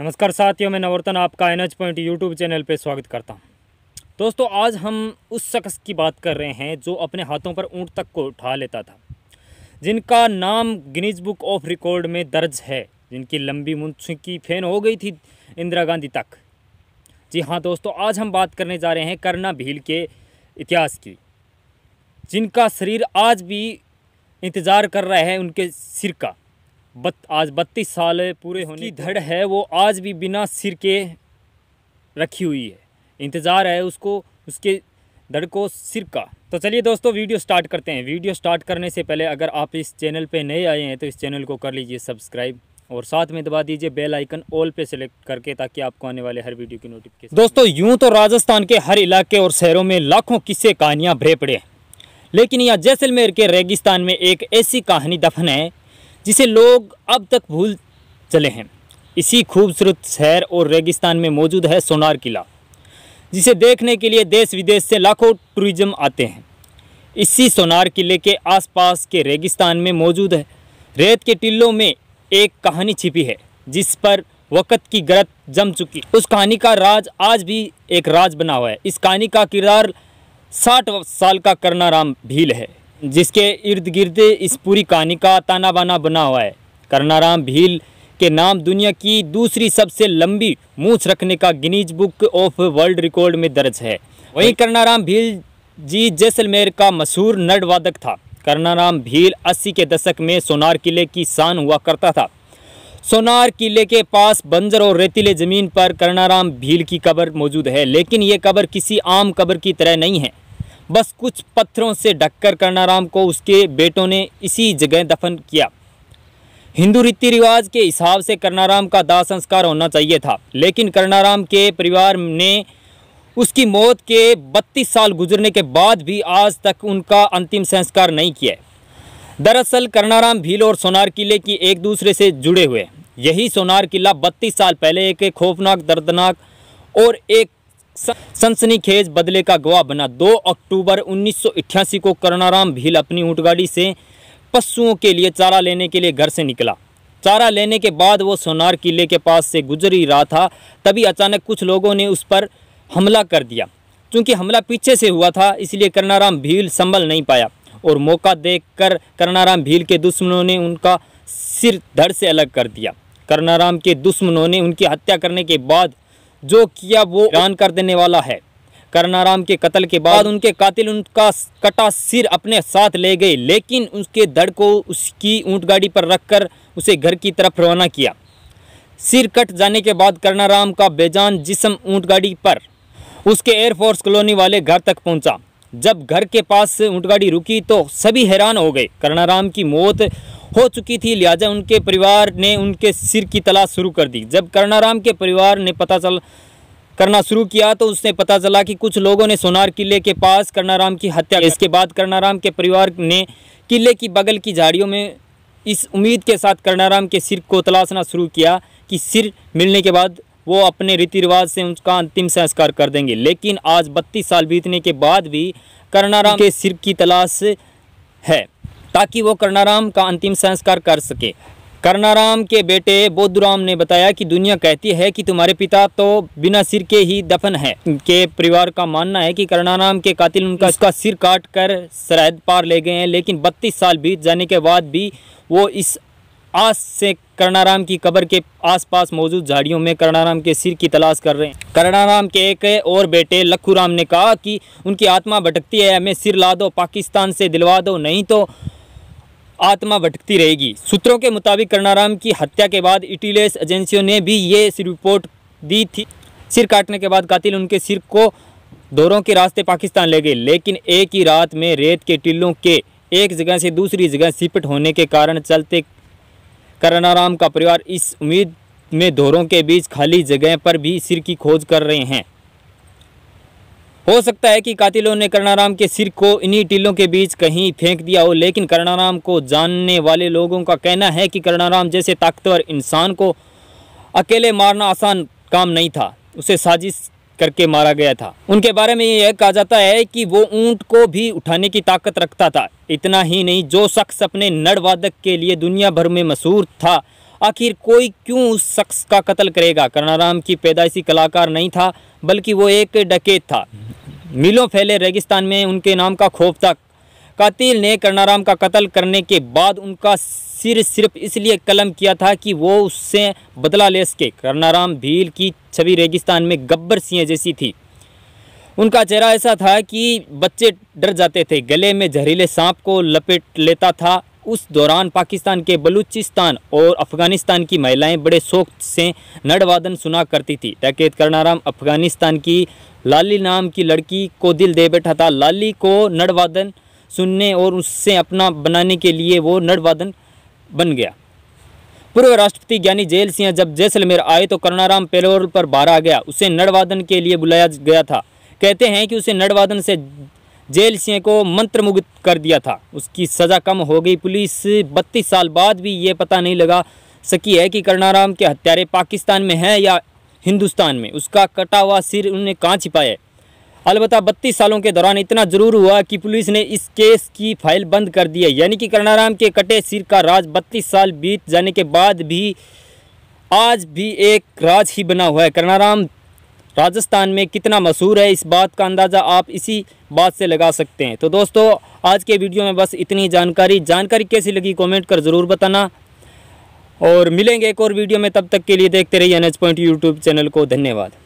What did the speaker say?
नमस्कार साथियों मैं नवर्तन आपका N H point YouTube channel पर स्वागत करता हूँ दोस्तों आज हम उस शख्स की बात कर रहे हैं जो अपने हाथों पर ऊँट तक को उठा लेता था जिनका नाम गिनीज बुक ऑफ रिकॉर्ड में दर्ज है जिनकी लंबी मुंशी की फैन हो गई थी इंदिरा गांधी तक जी हाँ दोस्तों आज हम बात करने जा रहे हैं करना भील के इतिहास की जिनका शरीर आज भी इंतज़ार कर रहा है उनके सिर का बत, आज बत्तीस साल पूरे होने की धड़ है वो आज भी बिना सिर के रखी हुई है इंतज़ार है उसको उसके धड़ को सिर का तो चलिए दोस्तों वीडियो स्टार्ट करते हैं वीडियो स्टार्ट करने से पहले अगर आप इस चैनल पे नए आए हैं तो इस चैनल को कर लीजिए सब्सक्राइब और साथ में दबा दीजिए बेल आइकन ऑल पे सेलेक्ट करके ताकि आपको आने वाले हर वीडियो की नोटिफिकेशन दोस्तों यूं तो राजस्थान के हर इलाके और शहरों में लाखों किस्से कहानियाँ भरे पड़े लेकिन यहाँ जैसलमेर के रेगिस्तान में एक ऐसी कहानी दफन है जिसे लोग अब तक भूल चले हैं इसी खूबसूरत शहर और रेगिस्तान में मौजूद है सोनार किला जिसे देखने के लिए देश विदेश से लाखों टूरिज्म आते हैं इसी सोनार किले के आसपास के रेगिस्तान में मौजूद है रेत के टिल्लों में एक कहानी छिपी है जिस पर वक़्त की गरत जम चुकी उस कहानी का राज आज भी एक राज बना हुआ है इस कहानी का किरदार साठ साल का करना राम भील है जिसके इर्द गिर्द इस पूरी कहानी का ताना बाना बना हुआ है करनाराम भील के नाम दुनिया की दूसरी सबसे लंबी मूछ रखने का Guinness book of world record में दर्ज है वहीं करनाराम भील जी जैसलमेर का मशहूर नडवादक था करनाराम भील 80 के दशक में सोनार किले की शान हुआ करता था सोनार किले के पास बंजर और रेतीले ज़मीन पर करनाराम भील की कब्र मौजूद है लेकिन ये कब्र किसी आम कब्र की तरह नहीं है बस कुछ पत्थरों से ढककर कर्णाराम को उसके बेटों ने इसी जगह दफन किया हिंदू रीति रिवाज के हिसाब से कर्णाराम का दाह संस्कार होना चाहिए था लेकिन कर्णाराम के परिवार ने उसकी मौत के 32 साल गुजरने के बाद भी आज तक उनका अंतिम संस्कार नहीं किया दरअसल कर्णाराम भील और सोनार किले की एक दूसरे से जुड़े हुए यही सोनार किला 32 साल पहले एक खौफनाक दर्दनाक और एक सनसनीखेज बदले का गवाह बना 2 अक्टूबर उन्नीस को करुणाराम भील अपनी ऊँटगाड़ी से पशुओं के लिए चारा लेने के लिए घर से निकला चारा लेने के बाद वो सोनार किले के पास से गुजर ही रहा था तभी अचानक कुछ लोगों ने उस पर हमला कर दिया क्योंकि हमला पीछे से हुआ था इसलिए करुणाराम भील संभल नहीं पाया और मौका देखकर करुणाराम भील के दुश्मनों ने उनका सिर धड़ से अलग कर दिया करुणाराम के दुश्मनों ने उनकी हत्या करने के बाद जो किया वो ईरान कर देने वाला है करनाराम के कत्ल के बाद उनके कातिल उनका कटा सिर अपने साथ ले गए लेकिन उसके दड़ को उसकी ऊँट गाड़ी पर रखकर उसे घर की तरफ रवाना किया सिर कट जाने के बाद करनाराम का बेजान जिसम ऊँट गाड़ी पर उसके एयरफोर्स कॉलोनी वाले घर तक पहुंचा जब घर के पास ऊँट गाड़ी रुकी तो सभी हैरान हो गए करनाराम की मौत हो चुकी थी लिहाजा उनके परिवार ने उनके सिर की तलाश शुरू कर दी जब करणाराम के परिवार ने पता चल करना शुरू किया तो उसने पता चला कि कुछ लोगों ने सोनार किले के पास करणाराम की हत्या इसके बाद करणाराम के परिवार ने किले की बगल की झाड़ियों में इस उम्मीद के साथ करणाराम के सिर को तलाशना शुरू किया कि सिर मिलने के बाद वो अपने रीति रिवाज से उनका अंतिम संस्कार कर देंगे लेकिन आज बत्तीस साल बीतने के बाद भी करणाराम के सिर की तलाश है ताकि वो कर्णाराम का अंतिम संस्कार कर सके कर्णाराम के बेटे बोधुराम ने बताया कि दुनिया कहती है कि तुम्हारे पिता तो बिना सिर के ही दफन है के परिवार का मानना है कि कर्णाराम के कातिल उनका उसका सिर काट कर सरहद पार ले गए हैं लेकिन 32 साल बीत जाने के बाद भी वो इस आस से कर्णाराम की कब्र के आसपास मौजूद झाड़ियों में कर्णाराम के सिर की तलाश कर रहे हैं कर्णाराम के एक और बेटे लखूराम ने कहा कि उनकी आत्मा भटकती है हमें सिर ला दो पाकिस्तान से दिलवा दो नहीं तो आत्मा भटकती रहेगी सूत्रों के मुताबिक करणाराम की हत्या के बाद इटिलेस एजेंसियों ने भी ये रिपोर्ट दी थी सिर काटने के बाद कातिल उनके सिर को दोरों के रास्ते पाकिस्तान ले गए लेकिन एक ही रात में रेत के टिल्लों के एक जगह से दूसरी जगह सिपट होने के कारण चलते करणाराम का परिवार इस उम्मीद में दोरों के बीच खाली जगह पर भी सिर की खोज कर रहे हैं हो सकता है कि कातिलों ने करणाराम के सिर को इन्हीं टीलों के बीच कहीं फेंक दिया हो लेकिन करणाराम को जानने वाले लोगों का कहना है कि करणाराम जैसे ताकतवर इंसान को अकेले मारना आसान काम नहीं था उसे साजिश करके मारा गया था उनके बारे में यह कहा जाता है कि वो ऊंट को भी उठाने की ताकत रखता था इतना ही नहीं जो शख्स अपने नड़वादक के लिए दुनिया भर में मशहूर था आखिर कोई क्यों उस शख्स का कत्ल करेगा करणाराम की पैदाइशी कलाकार नहीं था बल्कि वो एक डकेत था मिलों फैले रेगिस्तान में उनके नाम का खौफ था कातिल ने करणाराम का कत्ल करने के बाद उनका सिर सिर्फ इसलिए कलम किया था कि वो उससे बदला ले सके करणाराम भील की छवि रेगिस्तान में गब्बर सिंह जैसी थी उनका चेहरा ऐसा था कि बच्चे डर जाते थे गले में जहरीले सांप को लपेट लेता था उस दौरान पाकिस्तान के बलूचिस्तान और अफगानिस्तान की महिलाएं बड़े शौक से नडवादन सुना करती थी डकैत करनाराम अफगानिस्तान की लाली नाम की लड़की को दिल दे बैठा था लाली को नडवादन सुनने और उससे अपना बनाने के लिए वो नडवादन बन गया पूर्व राष्ट्रपति ज्ञानी जेल सिंह जब जैसलमेर आए तो करुणाराम पेलोर पर बाहर आ गया उसे नडवादन के लिए बुलाया गया था कहते हैं कि उसे नडवादन से जेल सिंह को मंत्रमुग्ध कर दिया था उसकी सज़ा कम हो गई पुलिस बत्तीस साल बाद भी ये पता नहीं लगा सकी है कि करणाराम के हत्यारे पाकिस्तान में हैं या हिंदुस्तान में उसका कटा हुआ सिर उन्होंने कहाँ छिपाए अलबत् बत्तीस सालों के दौरान इतना ज़रूर हुआ कि पुलिस ने इस केस की फाइल बंद कर दी है यानी कि करणाराम के कटे सिर का राज बत्तीस साल बीत जाने के बाद भी आज भी एक राज ही बना हुआ है करणाराम राजस्थान में कितना मशहूर है इस बात का अंदाज़ा आप इसी बात से लगा सकते हैं तो दोस्तों आज के वीडियो में बस इतनी जानकारी जानकारी कैसी लगी कमेंट कर ज़रूर बताना और मिलेंगे एक और वीडियो में तब तक के लिए देखते रहिए N H point YouTube channel को धन्यवाद